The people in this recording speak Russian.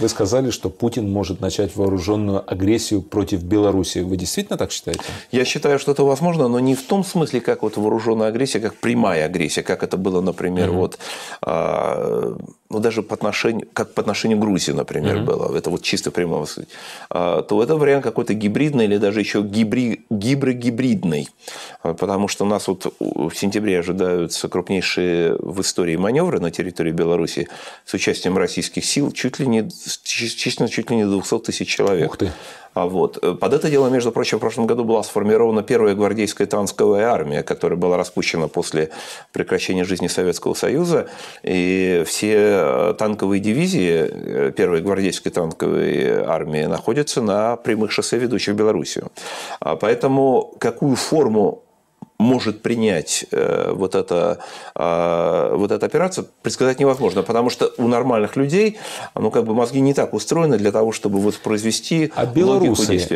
Вы сказали, что Путин может начать вооруженную агрессию против Беларуси. Вы действительно так считаете? Я считаю, что это возможно, но не в том смысле, как вот вооруженная агрессия, как прямая агрессия, как это было, например, угу. вот а, ну, даже по отношению, как по отношению к Грузии, например, mm-hmm. было, это вот чисто прямого. А, то это вариант какой-то гибридный или даже еще гибри, гиброгибридный, а, потому что у нас вот в сентябре ожидаются крупнейшие в истории маневры на территории Беларуси с участием российских сил чуть ли не, численно чуть ли не 200 тысяч человек. Ух ты. А вот. Э, под это дело, между прочим, в прошлом году была сформирована первая гвардейская танковая армия, которая была распущена после прекращения жизни Советского Союза. И все э, танковые дивизии э, первой гвардейской танковой армии находятся на прямых шоссе, ведущих в Белоруссию. А поэтому какую форму может принять э, вот, это, а, вот эта операция, предсказать невозможно, потому что у нормальных людей ну, как бы мозги не так устроены для того, чтобы вот произвести а белорусы, логику действия.